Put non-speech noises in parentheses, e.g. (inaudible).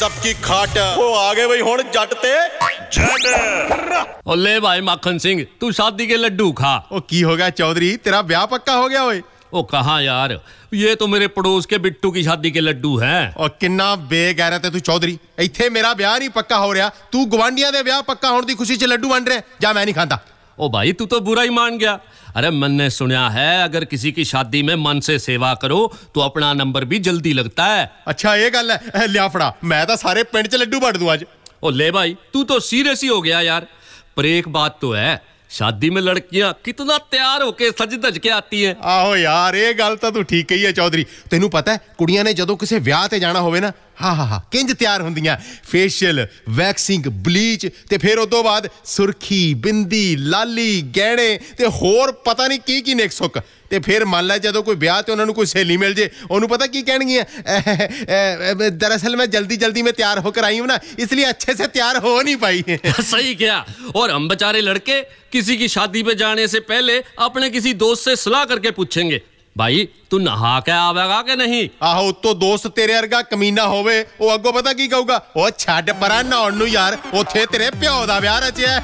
ਸਭ ਕੀ ਖਾਟ ਉਹ ਆ ਗਏ ਬਈ ਹੁਣ ਜੱਟ ਤੇ ਜੱਟ ਓਲੇ ਭਾਈ ਮੱਖਣ ਸਿੰਘ ਤੂੰ ਸ਼ਾਦੀ ਕੇ ਲੱਡੂ ਖਾ ਉਹ ਕੀ ਹੋ ਗਿਆ ਚੌਧਰੀ ਤੇਰਾ ਵਿਆਹ ਪੱਕਾ ਹੋ ਗਿਆ ਓਏ ਉਹ ਕਹਾ ਯਾਰ ਇਹ ਤਾਂ ਮੇਰੇ ਪੜੋਸ ਕੇ ਬਿੱਟੂ ਕੀ ਸ਼ਾਦੀ ਕੇ ਲੱਡੂ ਹੈ ਔਰ ਕਿੰਨਾ ਬੇਗੈਰਤ ਹੈ ਤੂੰ ਚੌਧਰੀ ਇੱਥੇ ਮੇਰਾ ਵਿਆਹ ਨਹੀਂ ਪੱਕਾ ਹੋ ਰਿਹਾ ਤੂੰ ਗਵਾਂਡੀਆਂ ਦੇ ਵਿਆਹ ਪੱਕਾ ਹੋਣ ਦੀ ਖੁਸ਼ੀ 'ਚ ਲੱਡੂ ਵੰਡ ਰਿਹਾ ਜਾਂ ਮੈਂ ਨਹੀਂ ਖਾਂਦਾ ਉਹ ਭਾਈ ਤੂੰ ਤਾਂ ਬੁਰਾ ਹੀ ਮੰਨ ਗਿਆ ਅਰੇ ਮੰਨੇ ਸੁਣਿਆ ਹੈ ਅਗਰ ਕਿਸੇ ਦੀ ਸ਼ਾਦੀ ਮੇ ਮਨ ਸੇ ਸੇਵਾ ਕਰੋ ਤੋ ਆਪਣਾ ਨੰਬਰ ਵੀ ਜਲਦੀ ਲੱਗਦਾ ਹੈ ਅੱਛਾ ਇਹ ਗੱਲ ਹੈ ਲਿਆ ਫੜਾ ਮੈਂ ਤਾਂ ਸਾਰੇ ਪਿੰਡ ਚ ਲੱਡੂ ਵੜ ਦੂ ਅੱਜ ਉਹ ਲੈ ਭਾਈ ਤੂੰ ਤਾਂ ਸੀਰੀਅਸ ਹੀ ਹੋ ਗਿਆ ਯਾਰ ਪਰ ਇੱਕ ਬਾਤ ਤੋਂ ਹੈ ਸ਼ਾਦੀ ਮੇ ਲੜਕੀਆਂ ਕਿਤਨਾ ਤਿਆਰ ਹੋ ਕੇ ਸੱਜ ਧਜ ਕੇ ਆਤੀ ਹੈ ਆਹੋ ਯਾਰ ਇਹ ਗੱਲ ਤਾਂ ਤੂੰ ਠੀਕ ਹੀ ਹੈ ਚੌਧਰੀ ਤੈਨੂੰ ਪਤਾ ਹੈ ਕੁੜੀਆਂ ਨੇ ਜਦੋਂ ਕਿਸੇ ਵਿਆਹ ਤੇ ਜਾਣਾ ਹੋਵੇ ਨਾ ਹਾਂ ਹਾਂ ਹਾਂ ਕਿੰਜ ਤਿਆਰ ਹੁੰਦੀਆਂ ਫੇਸ਼ੀਅਲ ਵੈਕਸਿੰਗ ਬਲੀਚ ਤੇ ਫਿਰ ਉਸ ਤੋਂ ਬਾਅਦ ਸੁਰਖੀ ਬਿੰਦੀ ਲਾਲੀ ਗਹਿਣੇ ਤੇ ਹੋਰ ਪਤਾ ਨਹੀਂ ਕੀ ਕੀ ਨਿਕ ਸੁੱਕ ਤੇ ਫਿਰ ਮੰਨ ਲੈ ਜਦੋਂ ਕੋਈ ਵਿਆਹ ਤੇ ਉਹਨਾਂ ਨੂੰ ਕੋਈ ਸਹੇਲੀ ਮਿਲ ਜੇ ਉਹਨੂੰ ਪਤਾ ਕੀ ਕਹਿਣਗੀਆਂ ਦਰਅਸਲ ਮੈਂ ਜਲਦੀ ਜਲਦੀ ਮੈਂ ਤਿਆਰ ਹੋ ਕੇ ਆਈ ਹਾਂ ਨਾ ਇਸ ਲਈ ਅੱਛੇ ਸੇ ਤਿਆਰ ਹੋ ਨਹੀਂ ਪਾਈ (laughs) ਸਹੀ ਕਿਹਾ ਔਰ ਹਮ ਵਿਚਾਰੇ ਲੜਕੇ ਕਿਸੇ ਦੀ ਸ਼ਾਦੀ ਤੇ ਜਾਣੇ ਸੇ ਪਹਿਲੇ ਆਪਣੇ ਕਿਸੇ ਦੋਸਤ ਸੇ ਸਲਾਹ ਕਰਕੇ ਪੁੱਛेंगे ਭਾਈ ਤੂੰ ਨਹਾ ਕੇ ਆਵੇਗਾ ਕਿ ਨਹੀਂ ਆਹੋ ਉਤੋਂ ਦੋਸਤ ਤੇਰੇ ਵਰਗਾ ਕਮੀਨਾ ਹੋਵੇ ਉਹ ਅੱਗੋਂ ਪਤਾ ਕੀ ਕਹੂਗਾ ਉਹ ਛੱਡ ਪਰਾਂ ਨਹਾਉਣ ਨੂੰ ਯਾਰ ਉੱਥੇ ਤੇਰੇ ਪਿਓ ਦਾ ਵਿਆਹ ਰਚਿਆ